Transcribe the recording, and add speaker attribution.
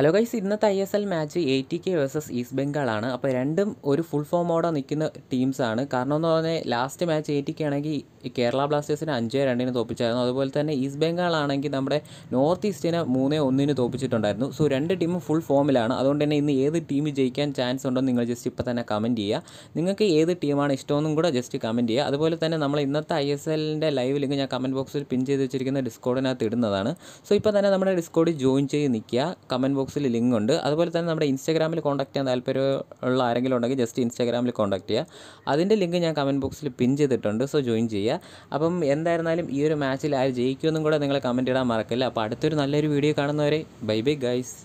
Speaker 1: hello guys ഇന്നത്തെ I S L match A T K versus East ബംഗാളാണ് അപ്പോൾ രണ്ടും ഒരു ഫുൾ ഫോമോടെ നിൽക്കുന്ന ടീംസാണ് കാരണം എന്ന് പറഞ്ഞാൽ last match A T K ആണെങ്കിൽ കേരള ബ്ലാസ്റ്റേഴ്സിന് അഞ്ച് രണ്ടിന് തോപ്പിച്ചായിരുന്നു അതുപോലെ തന്നെ ഈസ്റ്റ് ബംഗാൾ ആണെങ്കിൽ നമ്മുടെ നോർത്ത് ഈസ്റ്റിനെ മൂന്ന് ഒന്നിന് തോപ്പിച്ചിട്ടുണ്ടായിരുന്നു സോ രണ്ട് ടീമും ഫുൾ ഫോമിലാണ് അതുകൊണ്ട് തന്നെ ഇന്ന് ഏത് ടീം ജയിക്കാൻ ചാൻസ് ഉണ്ടോ നിങ്ങൾ ജസ്റ്റ് ഇപ്പോൾ തന്നെ കമൻറ്റ് ചെയ്യുക നിങ്ങൾക്ക് ഏത് ടീമാണ് ഇഷ്ടമെന്നും കൂടെ ജസ്റ്റ് കമൻറ്റ് ചെയ്യുക അതുപോലെ തന്നെ നമ്മൾ ഇന്നത്തെ ഐ എസ് എല്ലിൻ്റെ ലൈവ് ലിങ്ക് ഞാൻ കമൻറ്റ് ബോക്സിൽ പിൻ ചെയ്ത് വെച്ചിരിക്കുന്ന ഡിസ്കോഡിനകത്ത് ഇടുന്നതാണ് സോ ഇപ്പോൾ തന്നെ നമ്മുടെ ഡിസ്കോഡിൽ ജോയിൻ ചെയ്ത് നിൽക്കുക കമൻറ്റ് ബോക്സ് ബോക്സിൽ ലിങ്ക് ഉണ്ട് അതുപോലെ തന്നെ നമ്മുടെ ഇൻസ്റ്റാഗ്രാമിൽ കോൺടാക്ട് ചെയ്യാൻ ഉള്ള ആരെങ്കിലും ഉണ്ടെങ്കിൽ ജസ്റ്റ് ഇൻസ്റ്റാഗ്രാമിൽ കോൺടാക്ട് ചെയ്യുക അതിൻ്റെ ലിങ്ക് ഞാൻ കമൻറ്റ് ബോക്സിൽ പിൻ ചെയ്തിട്ടുണ്ട് സോ ജോയിൻ ചെയ്യുക അപ്പം എന്തായിരുന്നാലും ഈ ഒരു മാച്ചിൽ ആര് ജയിക്കുമെന്നും കൂടെ നിങ്ങൾ കമൻറ്റ് ഇടാൻ മറക്കില്ല അപ്പോൾ അടുത്തൊരു നല്ലൊരു വീഡിയോ കാണുന്നവരെ ബൈ ബൈ ഗൈസ്